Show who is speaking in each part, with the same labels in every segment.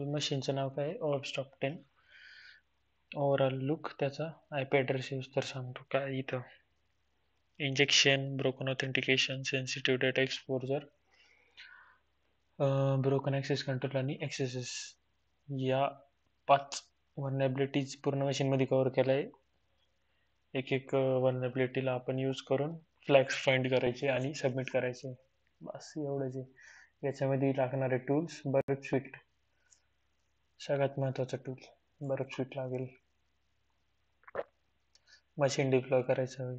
Speaker 1: मशीनचं नाव काय stock ten overall look त्याचा आयपॅड रिसिव्ह तर सांगतो काय इथं injection broken authentication sensitive data exposure broken access control आणि ॲक्सेसेस या पाच वर्नेबिलिटीज पूर्ण मशीनमध्ये कवर केलं आहे एक एक वर्नेबिलिटीला आपण यूज करून फ्लॅक्स फाइंड करायचे आणि सबमिट करायचे बस एवढंच आहे याच्यामध्ये लागणारे टूल्स बरेच स्विक्ट सगळ्यात महत्त्वाचं टूल बरंच लागेल मशीन डिप्लॉय करायचं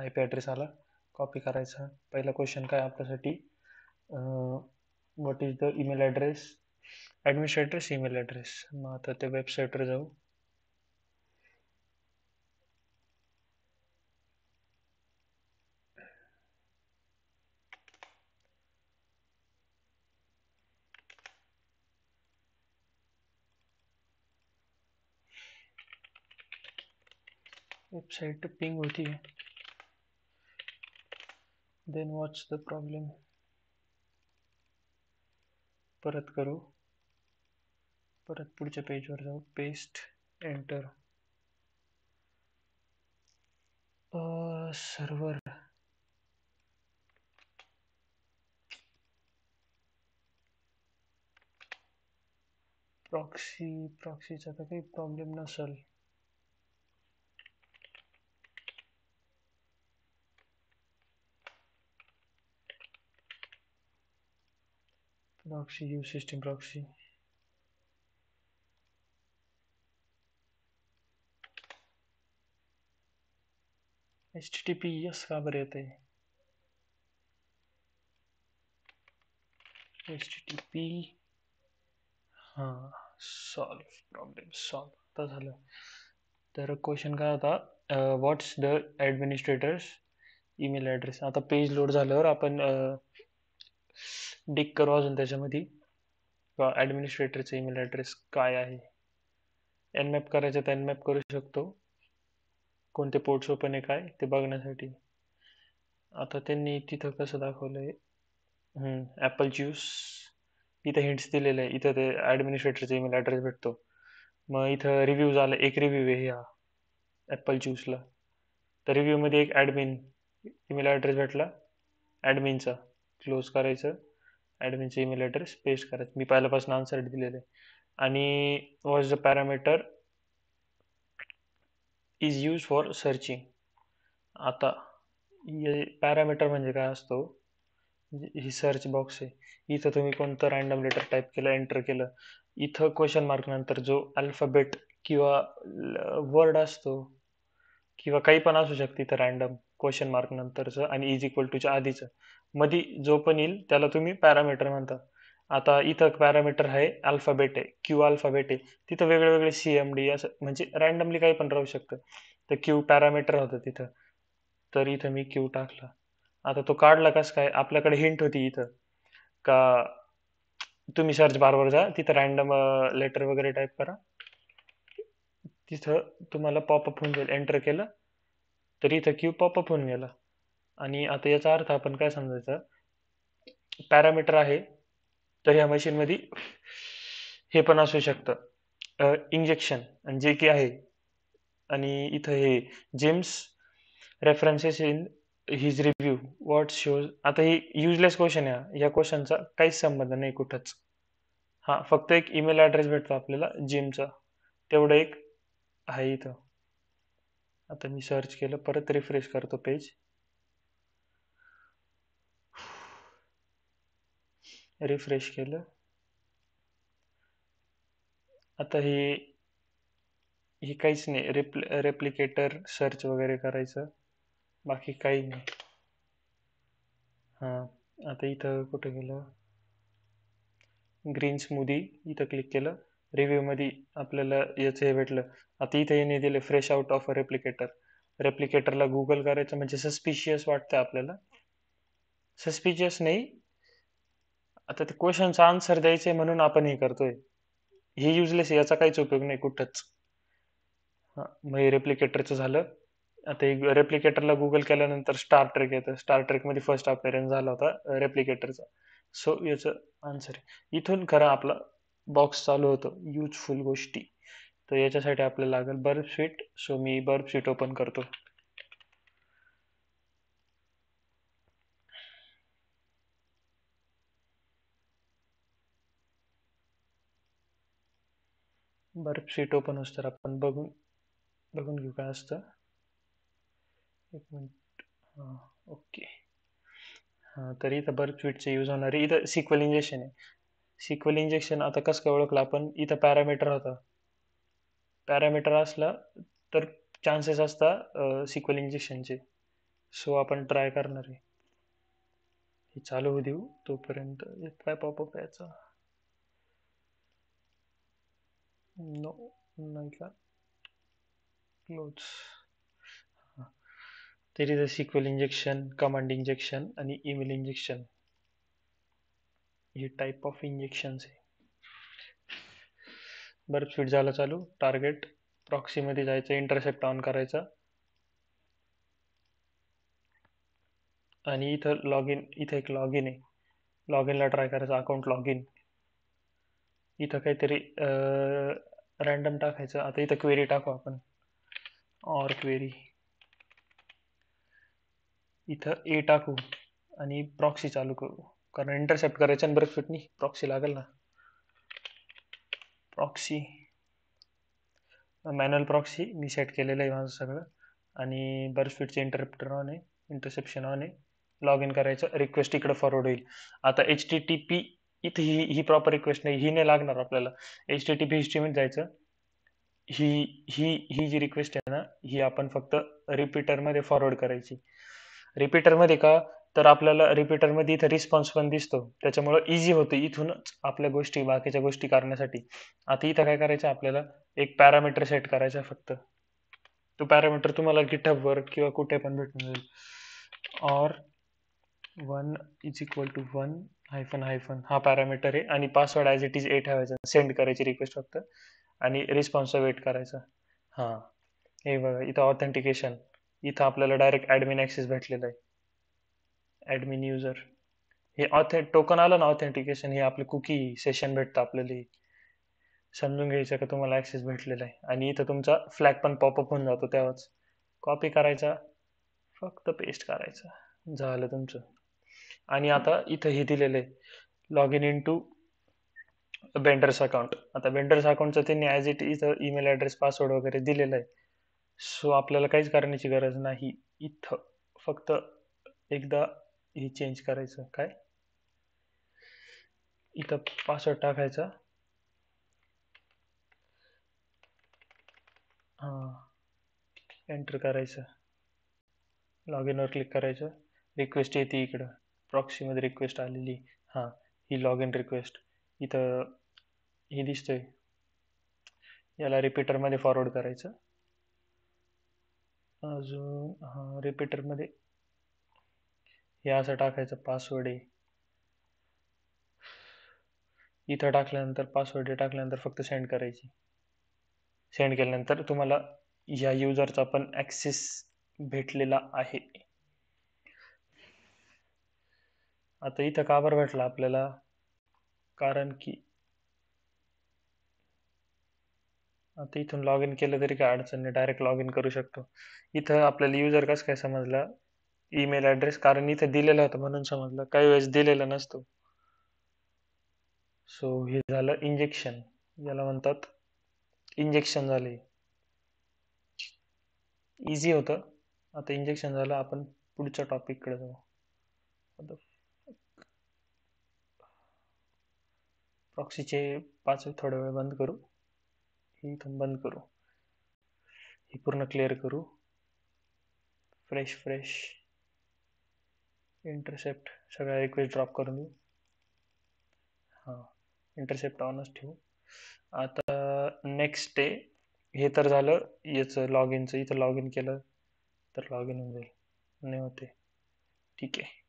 Speaker 1: आय पी ॲड्रेस आला कॉपी करायचा पहिला क्वेश्चन काय आपल्यासाठी what is the email address administrator's email address मग आता त्या वेबसाईटवर जाऊ वेबसाइट पिंग होती है देन वॉच द प्रॉब्लम परत करू परत पुढच्या पेजवर जाऊ पेस्ट एंटर सर्वर प्रॉक्सी प्रॉक्सीचा तर काही प्रॉब्लेम नसेल proxy use system proxy HTTPS का रहते हैं http हाँ सॉल्व प्रॉब्लम सॉल्व तो चलो तर क्वेश्चन का होता what's the administrator's email address आता पेज लोड झाल्यावर आपण डिक करू अजून त्याच्यामध्ये ॲडमिनिस्ट्रेटरचा ईमेल ॲड्रेस काय आहे एनमॅप करायचं तर एनमॅप करू शकतो कोणते पोर्ट्स ओपन आहे काय ते बघण्यासाठी आता त्यांनी तिथं कसं दाखवलं आहे ॲपल ज्यूस इथं हिंट्स दिलेले आहे इथं ते ॲडमिनिस्ट्रेटरचा ईमेल ॲड्रेस भेटतो मग इथं रिव्ह्यू झाला एक रिव्ह्यू आहे ह्या ॲपल ज्यूसला तर रिव्ह्यूमध्ये एक ॲडमिन ईमेल ॲड्रेस भेटला ॲडमिनचा क्लोज करायचं ॲडमिनचं ईमेल ॲड्रेस पेस्ट करायचं मी पहिल्यापासून आन्सर दिलेलं आहे आणि was the parameter is use for searching आता पॅरामीटर म्हणजे काय असतो ही सर्च बॉक्स आहे इथं तुम्ही कोणतं रँडम लेटर टाईप केलं एंटर केलं इथं क्वेश्चन मार्क नंतर जो अल्फाबेट किंवा वर्ड असतो किंवा काही पण असू शकते इथं रँडम क्वेश्चन मार्क नंतरचं आणि इज इक्वल टूच्या आधीचं मधी जो पण येईल त्याला तुम्ही पॅरामीटर म्हणता आता इथं पॅरामीटर आहे अल्फाबेट आहे क्यू अल्फाबेट आहे तिथं वेगळे वेगळे सी एम डी असं म्हणजे रँडमली काही पण राहू शकतं तर क्यू पॅरामीटर होतं तिथं तर इथं मी क्यू टाकला आता तो काढला कसं काय आपल्याकडे हिंट होती इथं का तुम्ही सर्च बारवर जा तिथं रँडम लेटर वगैरे टाईप करा तिथं तुम्हाला पॉपअप होऊन जाईल एंटर केलं तर इथं क्यू पॉपअप होऊन गेला आणि आता याचा अर्थ आपण काय समजायचा पॅरामीटर आहे तर ह्या मशीनमध्ये हे पण असू शकतं इंजेक्शन जे की आहे आणि इथं हे James references in his review what shows आता हे युजलेस क्वेश्चन आहे या क्वेश्चनचा काहीच संबंध नाही कुठंच हां फक्त एक ईमेल ॲड्रेस भेटतो आपल्याला जिमचा तेवढं एक आहे इथं आता मी सर्च केलं परत रिफ्रेश करतो पेज रिफ्रेश केलं आता हे हे काहीच नाही रेप्ल रेप्लिकेटर सर्च वगैरे करायचं बाकी काही नाही हां आता इथं कुठं गेलं ग्रीन स्मूदी इथं क्लिक केलं रिव्ह्यूमध्ये आपल्याला याचं हे भेटलं आता इथे याने दिले फ्रेश आउट ऑफ रेप्लिकेटर रेप्लिकेटरला गुगल करायचं म्हणजे सस्पिशियस वाटतं आपल्याला सस्पिशियस नाही आता ते क्वेश्चनचा आन्सर द्यायचे म्हणून आपण हे करतोय हे युजलेस याचा काहीच उपयोग नाही कुठंच मग हे रेप्लिकेटरचं झालं आता रेप्लिकेटरला गुगल केल्यानंतर स्टार ट्रेक येतं स्टार ट्रेकमध्ये मध्ये फर्स्ट अपेअरन्स झाला होता रेप्लिकेटरचा सो याचं आन्सर इथून खरं आपला बॉक्स चालू होतो युजफुल गोष्टी तर याच्यासाठी आपल्याला लागेल बर्फ स्वीट सो मी बर्फ स्वीट ओपन करतो बर्फ शीट ओपन असतं आपण बघून बघून घेऊ काय असतं एक मिनिट हां ओके हां तर इथं बर्फ स्वीटचे यूज होणारे इथं सिक्वल इंजेक्शन आहे सिक्वल इंजेक्शन आता कसं काय ओळखलं आपण इथं पॅरामीटर होता पॅरामीटर असला तर चान्सेस असतात सिक्वल इंजेक्शनचे सो आपण ट्राय करणार आहे हे चालू होऊ देऊ तोपर्यंत काय पॉपअप यायचा नो नाही close close there is a SQL injection command injection आणि email इंजेक्शन हे टाईप ऑफ इंजेक्शन्स आहे बरं स्पीड झालं चालू टार्गेट प्रॉक्सीमध्ये जायचं इंटरसेप्ट ऑन करायचा आणि इथं लॉग इन इथं एक लॉग इन आहे लॉग इनला ट्राय करायचं अकाउंट लॉग इन इथं काहीतरी रँडम टाकायचं आता इथं क्वेरी टाकू आपण ऑर क्वेरी इथं ए टाकू आणि प्रॉक्सी चालू करू कारण इंटरसेप्ट करायचं आणि बरं प्रॉक्सी लागेल ना प्रॉक्सी मॅन्युअल प्रॉक्सी मी सेट केलेलं आहे माझं सगळं आणि बर्सफिटचे इंटरप्टर ऑन आहे इंटरसेप्शन ऑन आहे लॉग इन करायचं रिक्वेस्ट इकडे फॉरवर्ड होईल आता एच टी टी पी इथे ही ही प्रॉपर रिक्वेस्ट नाही ही नाही लागणार आपल्याला एच टी पी हिस्ट्रीमध्ये जायचं ही ही ही जी रिक्वेस्ट आहे ना ही आपण फक्त रिपीटरमध्ये फॉरवर्ड करायची रिपीटरमध्ये का तर आपल्याला रिपीटरमध्ये इथे रिस्पॉन्स पण दिसतो त्याच्यामुळे इझी होतं इथूनच आपल्या गोष्टी बाकीच्या गोष्टी करण्यासाठी आता इथं काय करायचं आपल्याला एक पॅरामीटर सेट करायचा फक्त तो पॅरामीटर तुम्हाला वर किंवा कुठे पण भेटून जाईल or one is equal to one hyphen hyphen हा पॅरामीटर आहे आणि password as it is a ठेवायचा सेंड करायची रिक्वेस्ट फक्त आणि रिस्पॉन्सचा वेट करायचा हां हे बघा इथं ऑथेंटिकेशन इथं आपल्याला डायरेक्ट ॲडमिन ॲक्सेस भेटलेला आहे ॲडमिन युजर हे ऑथे टोकन आलं ना ऑथेंटिकेशन हे आपलं कुकी सेशन भेटतं आपल्याला समजून घ्यायचं का तुम्हाला ॲक्सेस भेटलेला आहे आणि इथं तुमचा फ्लॅग पण पॉपअप होऊन जातो तेव्हाच कॉपी करायचा फक्त पेस्ट करायचा झालं तुमचं आणि आता इथं हे दिलेलं आहे log in in to vendors account आता बेंडर्स अकाउंटचं त्यांनी ॲज इट इथं ईमेल ॲड्रेस पासवर्ड वगैरे दिलेलं आहे सो आपल्याला काहीच करण्याची गरज नाही इथं फक्त एकदा हे चेंज करायचं काय इथं पासवर्ड टाकायचा हां एंटर करायचं लॉग इनवर क्लिक करायचं रिक्वेस्ट येते इकडं प्रॉक्सीमध्ये रिक्वेस्ट आलेली हां ही लॉग इन रिक्वेस्ट इथं हे दिसतंय याला रिपीटरमध्ये फॉरवर्ड करायचं अजून हां रिपीटरमध्ये हे असं टाकायचं पासवर्ड आहे इथं टाकल्यानंतर पासवर्ड टाकल्यानंतर फक्त सेंड करायची सेंड केल्यानंतर तुम्हाला या युजरचा पण ॲक्सेस भेटलेला आहे आता इथं का बरं भेटला आपल्याला कारण की आता इथून लॉग इन केलं तरी काय अडचण नाही डायरेक्ट लॉग इन करू शकतो इथं आपल्याला युजर कसं काय समजला ईमेल ॲड्रेस कारण इथं दिलेला होता म्हणून समजलं काही वेळेस दिलेला नसतो सो हे झालं इंजेक्शन याला म्हणतात इंजेक्शन झाले इझी होतं आता इंजेक्शन झालं आपण पुढच्या टॉपिककडे जाऊ प्रॉक्सीचे पाच थोडा वेळ बंद करू ही इथून बंद करू ही पूर्ण क्लिअर करू फ्रेश फ्रेश इंटरसेप्ट सगळ्या रिक्वेस्ट ड्रॉप करून देऊ हां इंटरसेप्ट ऑनच ठेवू आता नेक्स्ट डे हे तर झालं याचं लॉग इनचं इथं लॉग इन केलं तर लॉग इन होऊन जाईल नाही होते ठीक आहे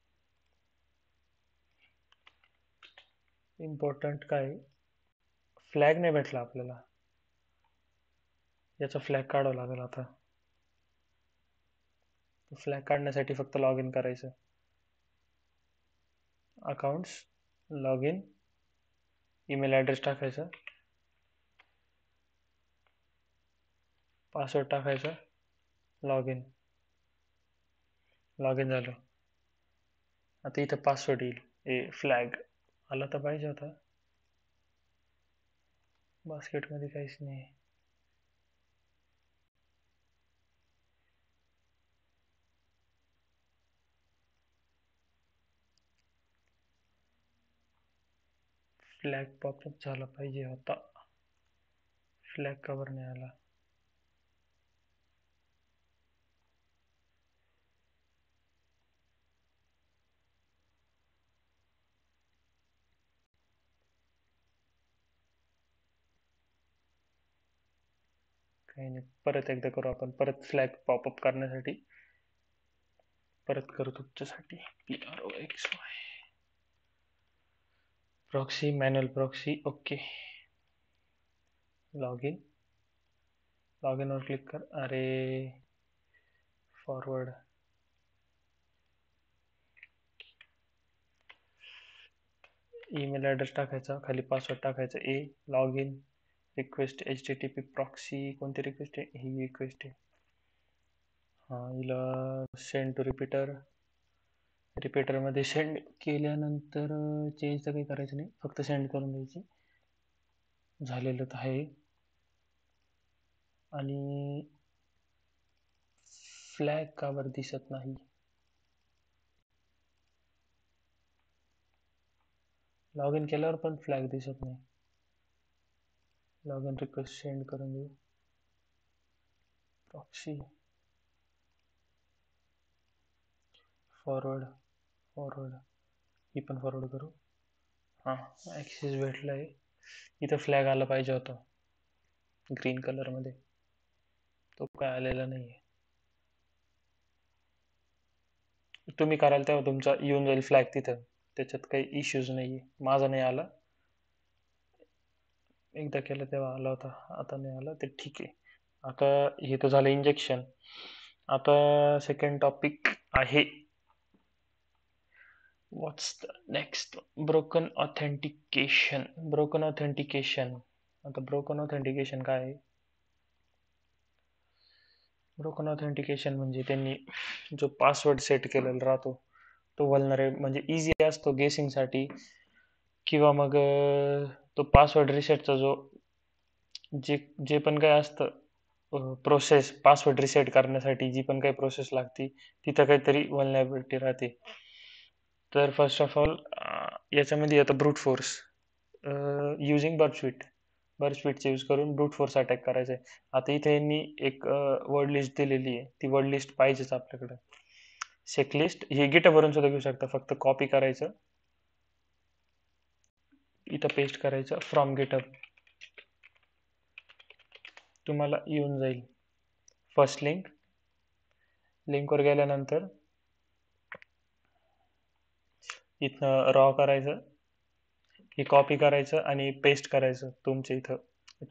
Speaker 1: इम्पॉर्टंट काय फ्लॅग नाही भेटला आपल्याला याचा फ्लॅग काढावं लागेल आता फ्लॅग काढण्यासाठी फक्त लॉग इन करायचं accounts log in email address टाकायचा पासवर्ड टाकायचा लॉग इन लॉग इन झालं आता इथं पासवर्ड येईल ए फ्लॅग अल्लाह तबाही जो था बास्केट में दिखा इसने फ्लॅग पॉपअप झाला पाहिजे होता फ्लैग कवर नाही आला आणि परत एकदा करू आपण परत फ्लॅग पॉपअप करण्यासाठी परत करू तुमच्यासाठी P R O X Y proxy manual proxy okay log in log in और क्लिक कर अरे फॉरवर्ड ईमेल एड्रेस टाका खाली पासवर्ड टाका ए log in request H D T P proxy कोणती रिक्वेस्ट आहे ही रिक्वेस्ट आहे हां हिला सेंड टू रिपीटर रिपीटरमध्ये सेंड केल्यानंतर चेंज तर काही करायचं नाही फक्त सेंड करून द्यायची झालेलं तर आहे आणि फ्लॅग कावर दिसत नाही लॉग इन केल्यावर पण फ्लॅग दिसत नाही लॉग इन रिक्वेस्ट सेंड करून देऊ प्रॉक्सी फॉरवर्ड फॉरवर्ड ही पण फॉरवर्ड करू हां ॲक्सेस भेटला आहे इथं फ्लॅग आला पाहिजे होता ग्रीन कलरमध्ये तो काय आलेला नाही आहे तुम्ही कराल तेव्हा तुमचा येऊन जाईल फ्लॅग तिथं त्याच्यात काही इश्यूज नाही आहे माझा नाही आला एकदा केलं तेव्हा आला होता आता नाही आला ते ठीक आहे आता हे तर झालं इंजेक्शन आता सेकंड टॉपिक आहे what's the next broken authentication broken authentication आता ब्रोकन ऑथेंटिकेशन काय आहे ब्रोकन ऑथेंटिकेशन म्हणजे त्यांनी जो पासवर्ड सेट केलेला राहतो तो वलनरे म्हणजे इझी असतो गेसिंगसाठी किंवा मग तो पासवर्ड रिसेटचा जो जे जे पण काय असतं प्रोसेस पासवर्ड रिसेट करण्यासाठी जी पण काही प्रोसेस लागते तिथं काहीतरी वनलॅबिलिटी राहते तर फर्स्ट ऑफ ऑल याच्यामध्ये आता ब्रूट फोर्स युजिंग बर्ड बर्चवीटचा यूज करून ब्रूट फोर्स अटॅक करायचा आहे आता इथे यांनी एक वर्ड लिस्ट दिलेली आहे ती वर्ड लिस्ट पाहिजेच आपल्याकडं सेकलिस्ट हे गिटवरून सुद्धा घेऊ शकता फक्त कॉपी करायचं इथं पेस्ट करायचं फ्रॉम गेटअप तुम्हाला येऊन जाईल फर्स्ट लिंक लिंकवर गेल्यानंतर इथं रॉ करायचं हे कॉपी करायचं आणि पेस्ट करायचं तुमच्या इथं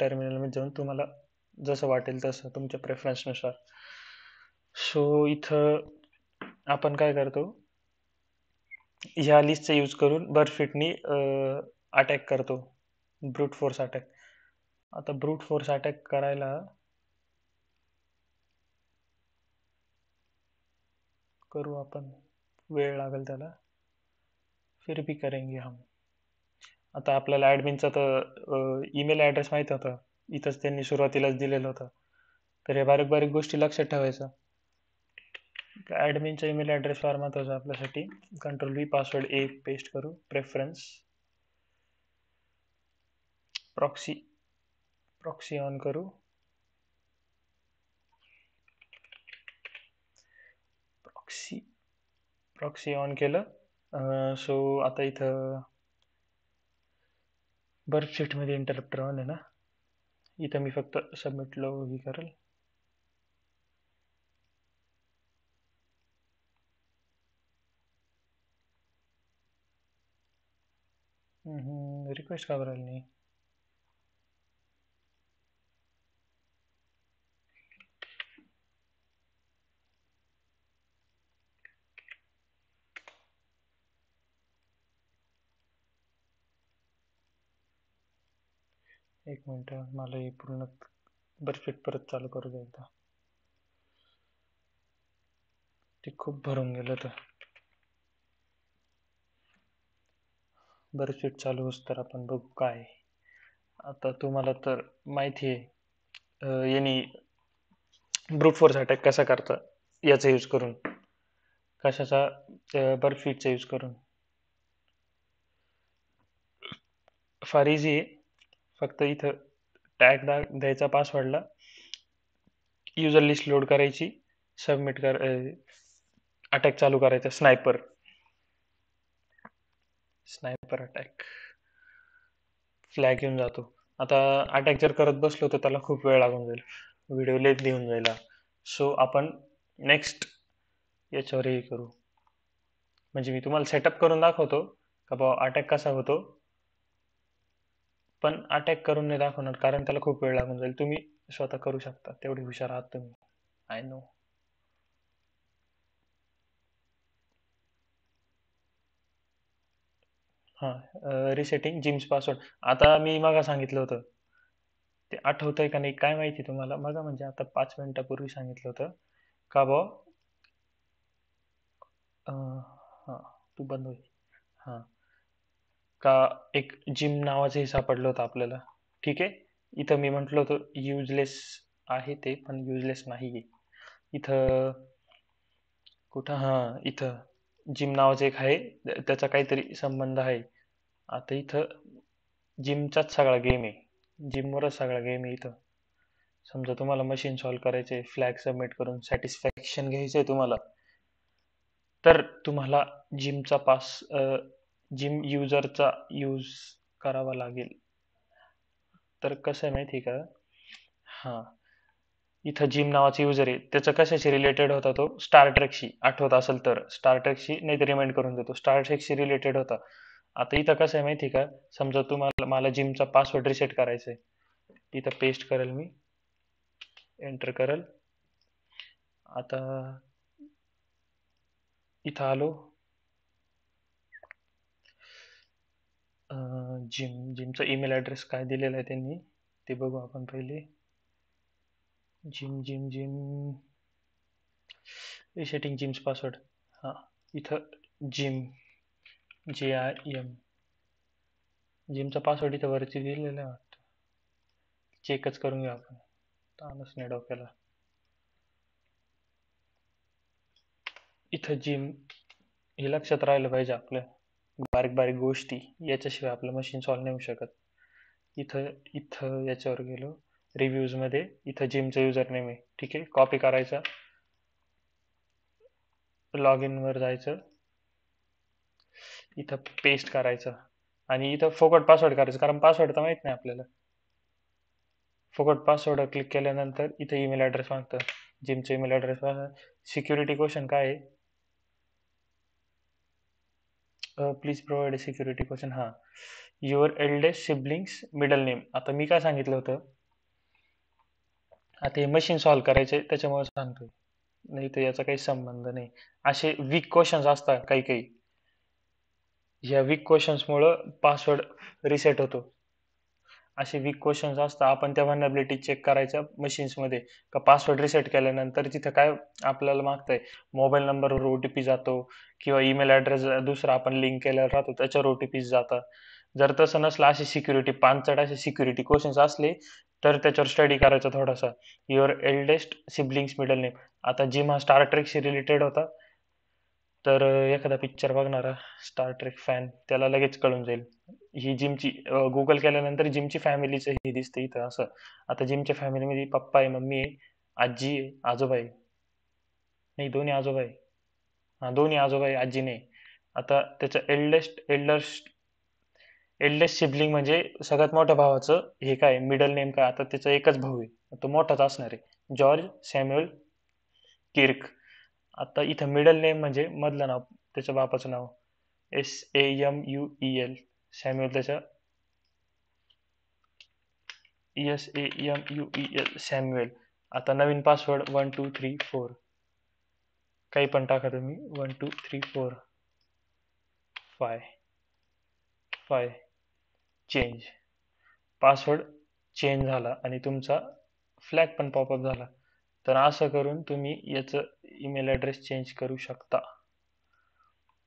Speaker 1: टर्मिनलमध्ये जाऊन तुम्हाला जसं वाटेल तसं तुमच्या प्रेफरन्सनुसार सो इथं आपण काय करतो ह्या लिस्टचा यूज करून बर्फिटनी अटॅक करतो ब्रूट फोर्स अटॅक आता ब्रूट फोर्स अटॅक करायला करू आपण वेळ लागेल त्याला फिर भी करेंगे हम आता आपल्याला ॲडमिनचा तर ईमेल ॲड्रेस माहीत होता इथंच त्यांनी सुरुवातीलाच दिलेलं होतं तर हे बारीक बारीक गोष्टी लक्षात ठेवायचं ॲडमिनचा ईमेल ॲड्रेस फार महत्त्वाचा आपल्यासाठी control B password A paste करू प्रेफरन्स प्रॉक्सी प्रॉक्सी ऑन करू प्रॉक्सी प्रॉक्सी ऑन केलं सो आता इथं बर्फ सीटमध्ये इंटरप्टर ऑन आहे ना इथं मी फक्त सबमिट लो ही करेल रिक्वेस्ट का करायला नाही एक मिनटं मला हे पूर्ण बर्फीट परत चालू करू द्या एकदा ते खूप भरून गेलं तर बर्फीट चालू होस तर आपण बघू काय आता तुम्हाला तर माहिती आहे यांनी ब्रूट फोर्स अटॅक कसा करता याचा यूज करून कशाचा बर्फीटचा यूज करून फार इझी आहे फक्त इथं टॅग दा द्यायचा पासवर्डला युजर लिस्ट लोड करायची सबमिट कर अटॅक चालू करायचा स्नायपर स्नायपर अटॅक फ्लॅग घेऊन जातो आता अटॅक जर करत बसलो तर त्याला खूप वेळ लागून जाईल व्हिडिओ लेट देऊन जाईल सो आपण नेक्स्ट याच्यावर हे करू म्हणजे मी तुम्हाला सेटअप करून दाखवतो का बाबा अटॅक कसा होतो पण अटॅक करून नाही दाखवणार कारण त्याला खूप वेळ लागून जाईल तुम्ही स्वतः करू शकता तेवढी हुशार आहात तुम्ही आय नो हा रिसेटिंग जिम्स पासवर्ड आता मी मागा सांगितलं होतं ते आठवतंय का नाही काय माहिती तुम्हाला मग म्हणजे आता पाच मिनिटापूर्वी सांगितलं होतं का बा हां तू बंद होईल हा का एक जिम नावाचा सापडलं होतं आपल्याला ठीक आहे इथं मी म्हटलं होतं युजलेस आहे ते पण युजलेस नाही आहे इथं कुठं हां इथं जिम नावाचं एक आहे त्याचा काहीतरी संबंध आहे आता इथं जिमचाच सगळा गेम आहे जिमवरच सगळा गेम आहे इथं समजा तुम्हाला मशीन सॉल्व करायचे फ्लॅग सबमिट करून सॅटिस्फॅक्शन घ्यायचं आहे तुम्हाला तर तुम्हाला जिमचा पास जिम युजरचा यूज करावा लागेल तर कसं आहे माहिती का हां इथं जिम नावाचा युजर आहे त्याचा कशाशी रिलेटेड होता तो स्टार ट्रेकशी आठवत असेल तर स्टार ट्रेकशी नाही तर रिमाइंड करून देतो स्टार ट्रेकशी रिलेटेड होता आता इथं कसं आहे माहिती का समजा तुम्हाला मला जिमचा पासवर्ड रिसेट करायचा आहे इथं पेस्ट करेल मी एंटर करेल आता इथं आलो जिम जिमचा ईमेल ॲड्रेस काय दिलेला आहे त्यांनी ते बघू आपण पहिले Jim Jim Jim resetting Jim's password हां इथं जिम जे आय एम जिमचा पासवर्ड इथं वरती दिलेला आहे चेकच करून घेऊ आपण ताणच नाही डोक्याला इथं जिम हे लक्षात राहिलं पाहिजे आपल्या बारीक बारीक गोष्टी याच्याशिवाय आपलं मशीन सॉल्व नाही होऊ शकत इथं इथं याच्यावर गेलो रिव्ह्यूजमध्ये इथं जिमचं युजर नेम आहे ठीक आहे कॉपी करायचं लॉग इनवर जायचं इथं पेस्ट करायचं आणि इथं फोकट पासवर्ड करायचं कारण पासवर्ड तर माहीत नाही आपल्याला फोकट पासवर्ड क्लिक केल्यानंतर इथं ईमेल ॲड्रेस मागतं जिमचं ईमेल ॲड्रेस सिक्युरिटी क्वेश्चन काय आहे please provide a security question हा your eldest sibling's middle name आता मी काय सांगितलं होतं आता हे मशीन सॉल्व करायचे त्याच्यामुळे सांगतोय नाही तर याचा काही संबंध नाही असे वीक क्वेश्चन्स असतात काही काही या वीक मुळे पासवर्ड रिसेट होतो असे वीक क्वेश्चन्स असतात आपण त्या व्हर्नॅबिलिटी चेक करायच्या मशीन्समध्ये का पासवर्ड रिसेट केल्यानंतर तिथं काय आपल्याला मागतंय मोबाईल नंबरवर ओ टी पी जातो किंवा ईमेल ॲड्रेस दुसरा आपण लिंक केलेला राहतो त्याच्यावर ओ टी जातात जर तसं नसलं अशी सिक्युरिटी पानचड असे सिक्युरिटी क्वेश्चन्स असले तर त्याच्यावर स्टडी करायचा थोडासा your eldest sibling's middle name आता जिम हा स्टार ट्रेकशी रिलेटेड होता तर एखादा पिक्चर बघणारा स्टार ट्रेक फॅन त्याला लगेच कळून जाईल ही जिमची गुगल केल्यानंतर जिमची फॅमिलीचं हे दिसतं इथं असं आता जिमच्या फॅमिलीमध्ये पप्पा आहे मम्मी आहे आजी आहे आजोबा आहे नाही दोन्ही आजोबा आहे हा दोन्ही आजोबा आहे आजी नाही आता त्याचं एल्डेस्ट एल्डस्ट एल्डेस्ट सिबलिंग म्हणजे सगळ्यात मोठ्या भावाचं हे काय मिडल नेम काय आता त्याचा एकच भाऊ आहे तो मोठाच असणार आहे जॉर्ज सॅम्युअल किर्क आता इथं मिडल नेम म्हणजे मधलं नाव त्याच्या बापाचं नाव S A M U E L Samuel त्याच्या S M U E L Samuel आता नवीन password one two three four काही पण टाका तुम्ही one two three four five five change password change झाला आणि तुमचा फ्लॅग पण पॉपअप झाला तर असं करून तुम्ही याचं ईमेल ॲड्रेस चेंज करू शकता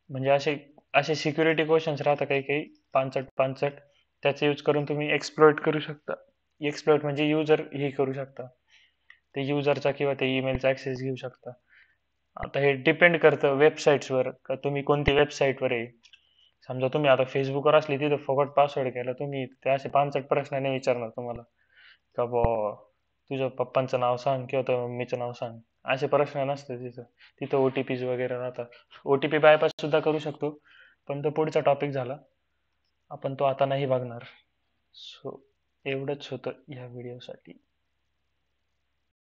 Speaker 1: म्हणजे असे असे सिक्युरिटी क्वेश्चन्स राहतात काही काही पासष्ट पांचट त्याचा यूज करून तुम्ही एक्सप्लोइट करू शकता एक्सप्लोइट म्हणजे युजर हे करू शकता ते युजरचा किंवा ते ईमेलचा ॲक्सेस घेऊ शकता आता हे डिपेंड करतं वेबसाईट्सवर का तुम्ही कोणती वेबसाईटवर आहे समजा तुम्ही आता फेसबुकवर असली तिथं फोकट पासवर्ड केला तुम्ही ते असे प्रश्न प्रश्नाने विचारणार तुम्हाला का बॉ तुझं पप्पांचं नाव सांग किंवा तुझ्या मम्मीचं नाव सांग असे प्रश्न नसते तिथं तिथं ओ टी पीज वगैरे राहतात ओ टी पी बायपास सुद्धा करू शकतो पण तो पुढचा टॉपिक झाला आपण तो आता नाही बघणार सो एवढंच होतं ह्या व्हिडिओसाठी